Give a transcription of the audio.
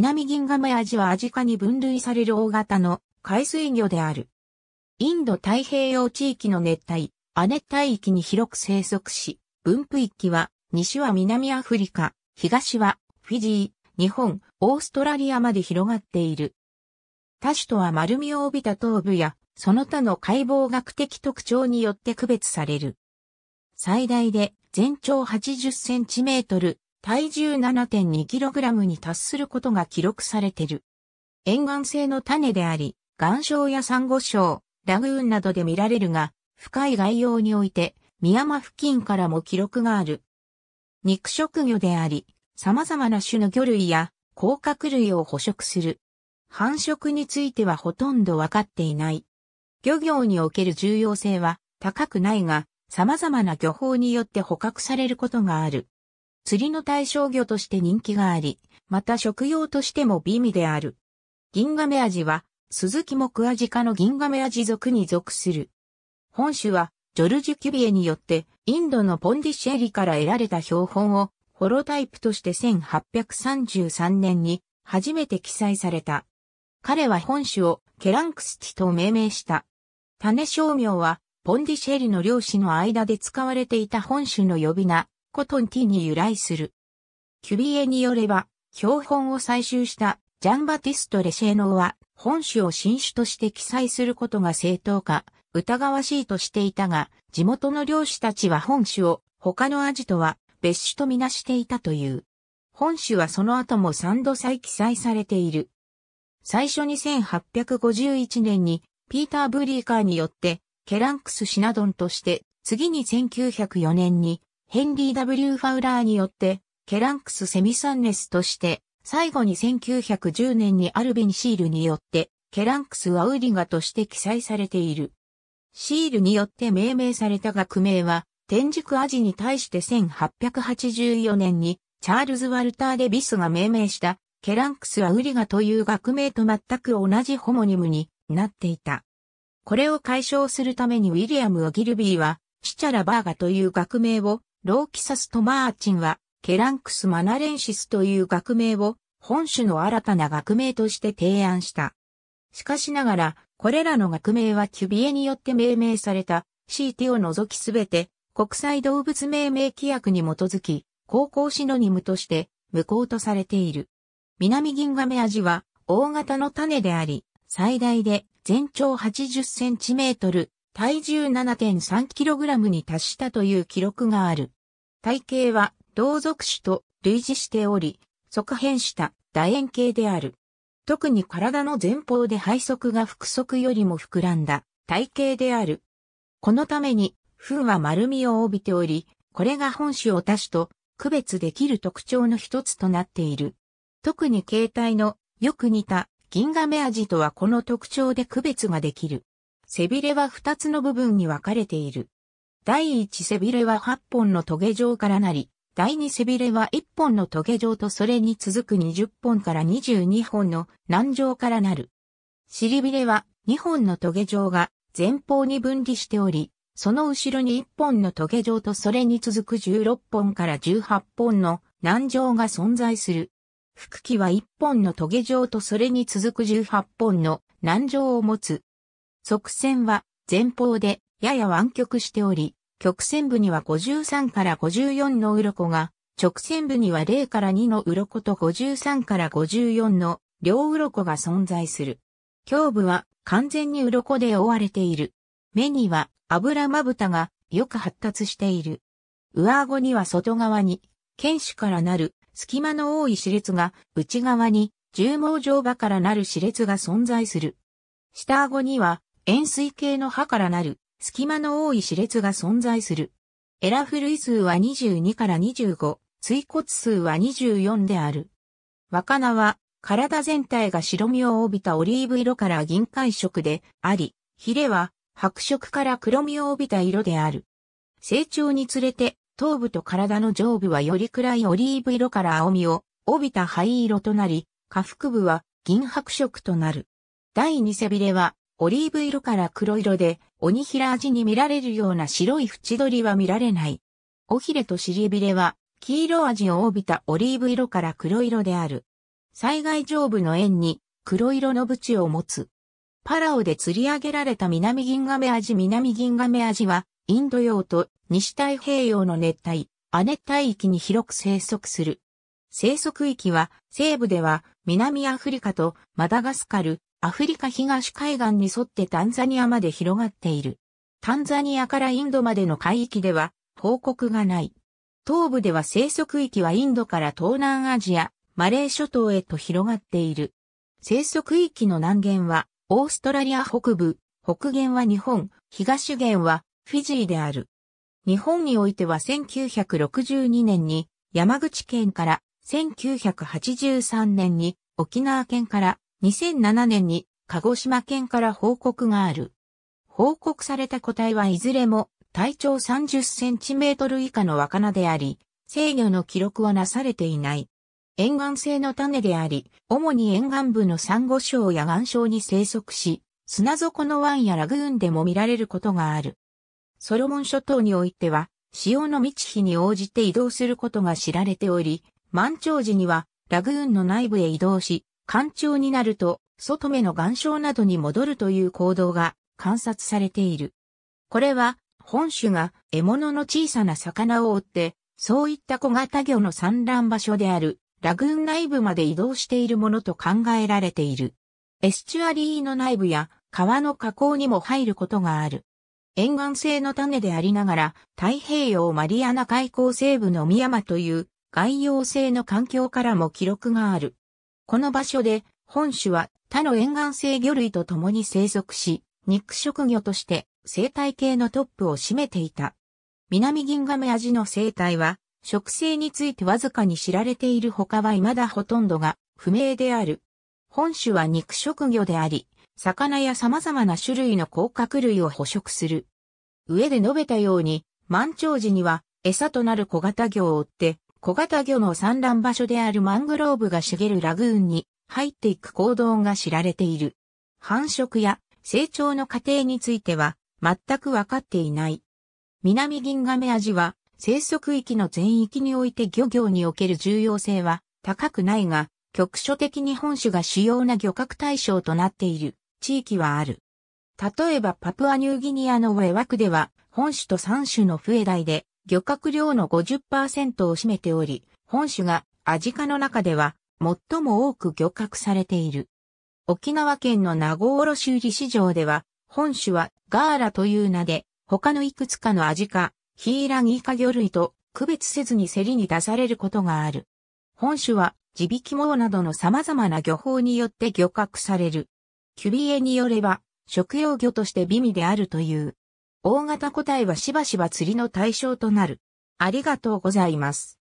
南銀亀アジはアジカに分類される大型の海水魚である。インド太平洋地域の熱帯、亜熱帯域に広く生息し、分布域は、西は南アフリカ、東はフィジー、日本、オーストラリアまで広がっている。多種とは丸みを帯びた頭部や、その他の解剖学的特徴によって区別される。最大で全長80センチメートル、体重 7.2kg に達することが記録されてる。沿岸性の種であり、岩礁やサンゴ礁、ラグーンなどで見られるが、深い概要において、宮間付近からも記録がある。肉食魚であり、様々な種の魚類や甲殻類を捕食する。繁殖についてはほとんどわかっていない。漁業における重要性は高くないが、様々な漁法によって捕獲されることがある。釣りの対象魚として人気があり、また食用としても美味である。銀亀アジは、鈴木木アジ科の銀亀アジ属に属する。本種は、ジョルジュ・キュビエによって、インドのポンディシェリから得られた標本を、ホロタイプとして1833年に、初めて記載された。彼は本種を、ケランクスティと命名した。種商名は、ポンディシェリの漁師の間で使われていた本種の呼び名、コトンティに由来する。キュビエによれば、標本を採集したジャンバティスト・レシェーは、本種を新種として記載することが正当か、疑わしいとしていたが、地元の漁師たちは本種を他のアジとは別種とみなしていたという。本種はその後も3度再記載されている。最初に1851年にピーター・ブリーカーによってケランクスシナドンとして、次に1904年にヘンリー・ W・ ファウラーによって、ケランクス・セミサンネスとして、最後に1910年にアルビンシールによって、ケランクスアウリガとして記載されている。シールによって命名された学名は、天竺アジに対して1884年に、チャールズ・ワルター・デビスが命名した、ケランクスアウリガという学名と全く同じホモニムになっていた。これを解消するためにウィリアム・オギルビーは、シチャラ・バーガという学名をローキサス・トマーチンは、ケランクス・マナレンシスという学名を、本種の新たな学名として提案した。しかしながら、これらの学名はキュビエによって命名された、シーテを除きすべて、国際動物命名規約に基づき、高校シノニムとして無効とされている。南銀亀味は大型の種であり、最大で全長80センチメートル、体重 7.3kg に達したという記録がある。体型は同族種と類似しており、側変した楕円形である。特に体の前方で背側が腹側よりも膨らんだ体型である。このために、糞は丸みを帯びており、これが本種を足すと区別できる特徴の一つとなっている。特に形態のよく似た銀亀味とはこの特徴で区別ができる。背びれは二つの部分に分かれている。第一背びれは8本のトゲ状からなり、第二背びれは1本のトゲ状とそれに続く20本から22本の軟状からなる。尻びれは2本のトゲ状が前方に分離しており、その後ろに1本のトゲ状とそれに続く16本から18本の軟状が存在する。腹器は1本のトゲ状とそれに続く18本の軟状を持つ。側線は前方でやや湾曲しており、曲線部には53から54の鱗が、直線部には0から2の鱗と53から54の両鱗が存在する。胸部は完全に鱗で覆われている。目には油まぶたがよく発達している。上顎には外側に、剣手からなる隙間の多い歯列が内側に重毛状場からなる歯列が存在する。下顎には円錐形の歯からなる隙間の多い歯列が存在する。エラフ類数は22から25、椎骨数は24である。若菜は、体全体が白身を帯びたオリーブ色から銀灰色であり、ヒレは白色から黒身を帯びた色である。成長につれて、頭部と体の上部はより暗いオリーブ色から青みを帯びた灰色となり、下腹部は銀白色となる。第二背びれはオリーブ色から黒色で、鬼平味に見られるような白い縁取りは見られない。尾ひれと尻びれは、黄色味を帯びたオリーブ色から黒色である。災害上部の円に黒色の縁を持つ。パラオで釣り上げられた南銀亀味南銀亀味は、インド洋と西太平洋の熱帯、亜熱帯域に広く生息する。生息域は、西部では南アフリカとマダガスカル、アフリカ東海岸に沿ってタンザニアまで広がっている。タンザニアからインドまでの海域では報告がない。東部では生息域はインドから東南アジア、マレー諸島へと広がっている。生息域の南限はオーストラリア北部、北限は日本、東限はフィジーである。日本においては1962年に山口県から1983年に沖縄県から2007年に鹿児島県から報告がある。報告された個体はいずれも体長30センチメートル以下の若菜であり、制御の記録はなされていない。沿岸性の種であり、主に沿岸部の珊瑚礁や岩礁に生息し、砂底の湾やラグーンでも見られることがある。ソロモン諸島においては、潮の満ち日に応じて移動することが知られており、満潮時にはラグーンの内部へ移動し、干潮になると、外目の岩礁などに戻るという行動が観察されている。これは、本種が獲物の小さな魚を追って、そういった小型魚の産卵場所であるラグーン内部まで移動しているものと考えられている。エスチュアリーの内部や川の河口にも入ることがある。沿岸性の種でありながら太平洋マリアナ海溝西部の宮山という外洋性の環境からも記録がある。この場所で、本種は他の沿岸性魚類と共に生息し、肉食魚として生態系のトップを占めていた。南銀亀アジの生態は、植生についてわずかに知られている他は未だほとんどが不明である。本種は肉食魚であり、魚や様々な種類の甲殻類を捕食する。上で述べたように、満潮時には餌となる小型魚を追って小型魚の産卵場所であるマングローブが茂るラグーンに入っていく行動が知られている。繁殖や成長の過程については全くわかっていない。南銀亀アジは生息域の全域において漁業における重要性は高くないが、局所的に本種が主要な漁獲対象となっている地域はある。例えばパプアニューギニアのウェワクでは本種と3種の増え台で漁獲量の50%を占めており、本種がアジ科の中では最も多く漁獲されている。沖縄県の名護卸売市場では、本種はガーラという名で、他のいくつかのアジ科、ヒイラギ科魚類と区別せずに競りに出されることがある。本種は地引き網などの様々な漁法によって漁獲される。キュビエによれば、食用魚として美味であるという。大型個体はしばしば釣りの対象となる。ありがとうございます。